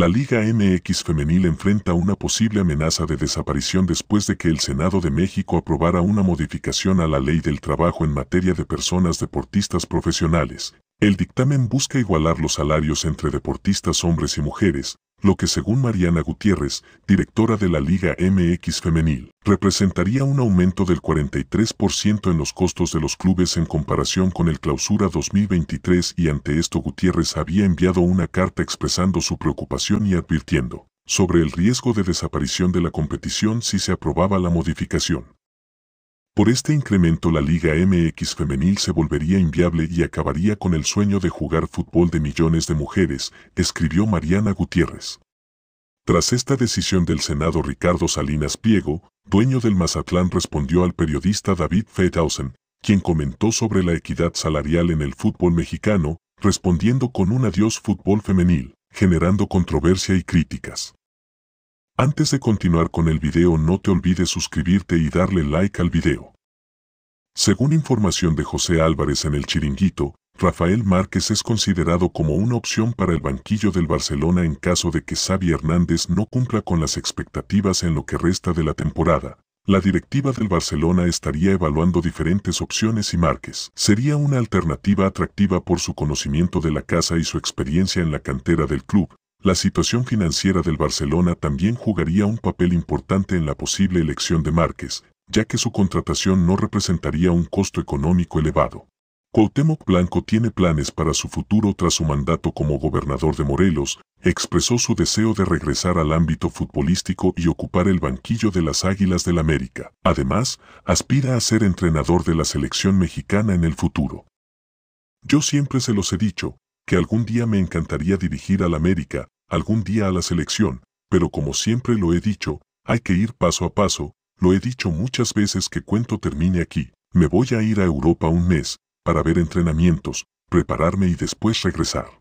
La Liga MX femenil enfrenta una posible amenaza de desaparición después de que el Senado de México aprobara una modificación a la Ley del Trabajo en materia de personas deportistas profesionales. El dictamen busca igualar los salarios entre deportistas hombres y mujeres, lo que según Mariana Gutiérrez, directora de la Liga MX Femenil, representaría un aumento del 43% en los costos de los clubes en comparación con el clausura 2023 y ante esto Gutiérrez había enviado una carta expresando su preocupación y advirtiendo sobre el riesgo de desaparición de la competición si se aprobaba la modificación. Por este incremento la Liga MX femenil se volvería inviable y acabaría con el sueño de jugar fútbol de millones de mujeres, escribió Mariana Gutiérrez. Tras esta decisión del Senado Ricardo Salinas Piego, dueño del Mazatlán respondió al periodista David Feithausen, quien comentó sobre la equidad salarial en el fútbol mexicano, respondiendo con un adiós fútbol femenil, generando controversia y críticas. Antes de continuar con el video no te olvides suscribirte y darle like al video. Según información de José Álvarez en el Chiringuito, Rafael Márquez es considerado como una opción para el banquillo del Barcelona en caso de que Xavi Hernández no cumpla con las expectativas en lo que resta de la temporada. La directiva del Barcelona estaría evaluando diferentes opciones y Márquez sería una alternativa atractiva por su conocimiento de la casa y su experiencia en la cantera del club, la situación financiera del Barcelona también jugaría un papel importante en la posible elección de Márquez, ya que su contratación no representaría un costo económico elevado. Cuauhtémoc Blanco tiene planes para su futuro tras su mandato como gobernador de Morelos, expresó su deseo de regresar al ámbito futbolístico y ocupar el banquillo de las Águilas del América. Además, aspira a ser entrenador de la selección mexicana en el futuro. Yo siempre se los he dicho, que algún día me encantaría dirigir al América, algún día a la selección, pero como siempre lo he dicho, hay que ir paso a paso, lo he dicho muchas veces que cuento termine aquí, me voy a ir a Europa un mes, para ver entrenamientos, prepararme y después regresar.